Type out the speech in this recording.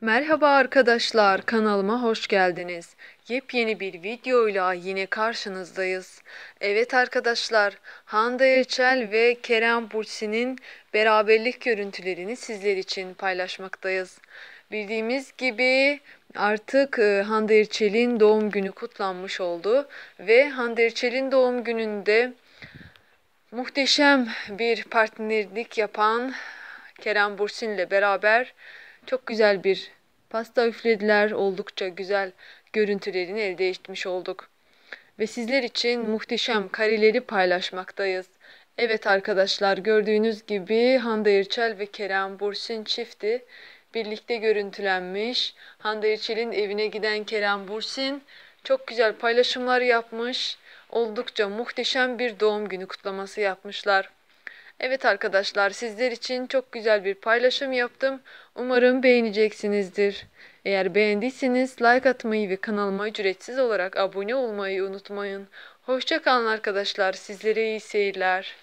Merhaba arkadaşlar kanalıma hoş geldiniz. Yepyeni bir videoyla yine karşınızdayız. Evet arkadaşlar Hande Çel ve Kerem Bursi'nin beraberlik görüntülerini sizler için paylaşmaktayız. Bildiğimiz gibi artık e, Hande Erçel'in doğum günü kutlanmış oldu ve Hande Erçel'in doğum gününde muhteşem bir partnerlik yapan Kerem Bursin ile beraber çok güzel bir pasta üflediler. Oldukça güzel görüntülerini elde etmiş olduk. Ve sizler için muhteşem kareleri paylaşmaktayız. Evet arkadaşlar gördüğünüz gibi Hande Erçel ve Kerem Bursin çifti birlikte görüntülenmiş. Hande Erçel'in evine giden Kerem Bursin çok güzel paylaşımlar yapmış. Oldukça muhteşem bir doğum günü kutlaması yapmışlar. Evet arkadaşlar sizler için çok güzel bir paylaşım yaptım. Umarım beğeneceksinizdir. Eğer beğendiyseniz like atmayı ve kanalıma ücretsiz olarak abone olmayı unutmayın. Hoşçakalın arkadaşlar. Sizlere iyi seyirler.